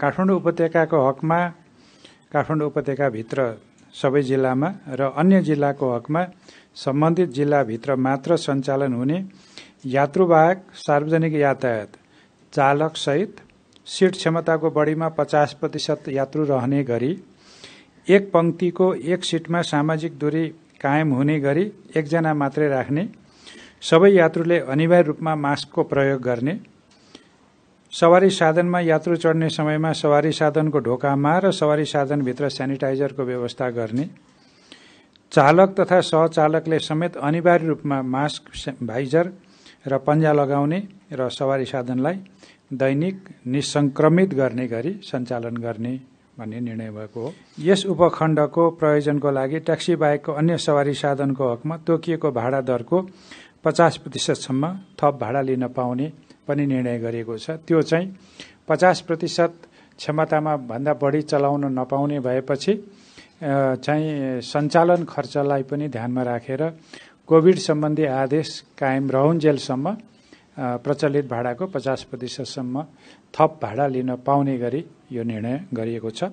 काठमाडौँ उपत्यकाको हकमा काठमाडौँ उपत्यकाभित्र सबै जिल्लामा र अन्य जिल्लाको हकमा सम्बन्धित जिल्लाभित्र मात्र सञ्चालन हुने यात्रुवाहक सार्वजनिक यातायात चालकसहित सिट क्षमताको बढीमा पचास प्रतिशत यात्रु रहने गरी एक पङ्क्तिको एक सिटमा सामाजिक दूरी कायम हुने गरी एकजना मात्रै राख्ने सबै यात्रुले अनिवार्य रूपमा मास्कको प्रयोग गर्ने सवारी साधनमा यात्रु चढ्ने समयमा सवारी साधनको ढोकामा र सवारी साधनभित्र सेनिटाइजरको व्यवस्था गर्ने चालक तथा सहचालकले समेत अनिवार्य रूपमा मास्क भाइजर र पन्जा लगाउने र सवारी साधनलाई दैनिक निसङ्क्रमित गर्ने गरी सञ्चालन गर्ने भन्ने निर्णय भएको हो यस उपखण्डको प्रयोजनको लागि ट्याक्सी बाहेकको अन्य सवारी साधनको हकमा तोकिएको भाडा दरको पचास प्रतिशतसम्म थप भाडा लिन पाउने पनि निर्णय गरिएको छ त्यो चाहिँ पचास प्रतिशत क्षमतामा भन्दा बढी चलाउन नपाउने भएपछि चाहिँ सञ्चालन खर्चलाई पनि ध्यानमा राखेर कोभिड सम्बन्धी आदेश कायम रहन्जेलसम्म प्रचलित भाडाको पचास प्रतिशतसम्म थप भाडा लिन पाउने गरी यो निर्णय गरिएको छ